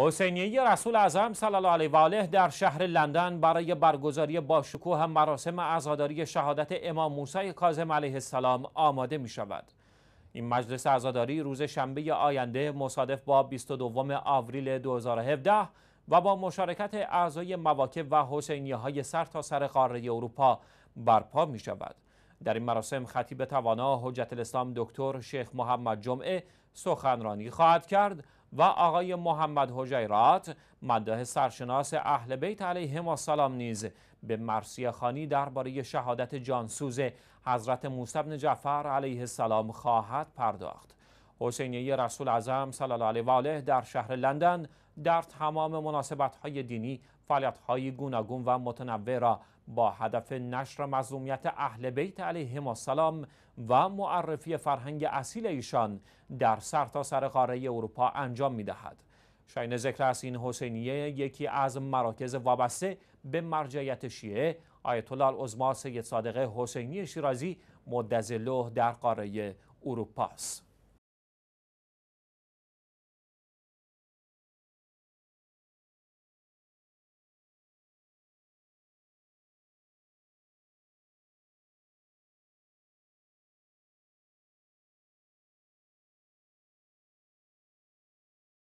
حسینیه رسول اعظم صلی الله علیه و آله در شهر لندن برای برگزاری باشکوه مراسم عزاداری شهادت امام موسی کاظم علیه السلام آماده می شود. این مجلس عزاداری روز شنبه آینده مصادف با 22 آوریل 2017 و با مشارکت اعضای مواکب و حسینیه های سر تا سر قاره اروپا برپا می شود. در این مراسم خطیب توانا حجت الاسلام دکتر شیخ محمد جمعه سخنرانی خواهد کرد و آقای محمد حجیرات مدح سرشناس اهل بیت علیهم السلام نیز به مرثیه خانی درباره شهادت جانسوز حضرت موسی بن جعفر علیه السلام خواهد پرداخت حسینیه رسول اعظم صلی الله علیه و آله در شهر لندن در تمام مناسبت‌های دینی فعالیت‌های گوناگون و متنوع را با هدف نشر مظلومیت اهل بیت علیهم السلام و معرفی فرهنگ اصیل ایشان در سرتاسر سر قاره اروپا انجام می‌دهد. شاین ذکر است این حسینیه یکی از مراکز وابسته به مرجعیت شیعه آیت الله العظما سید صادق حسینی شیرازی مدظله در قاره اروپا است.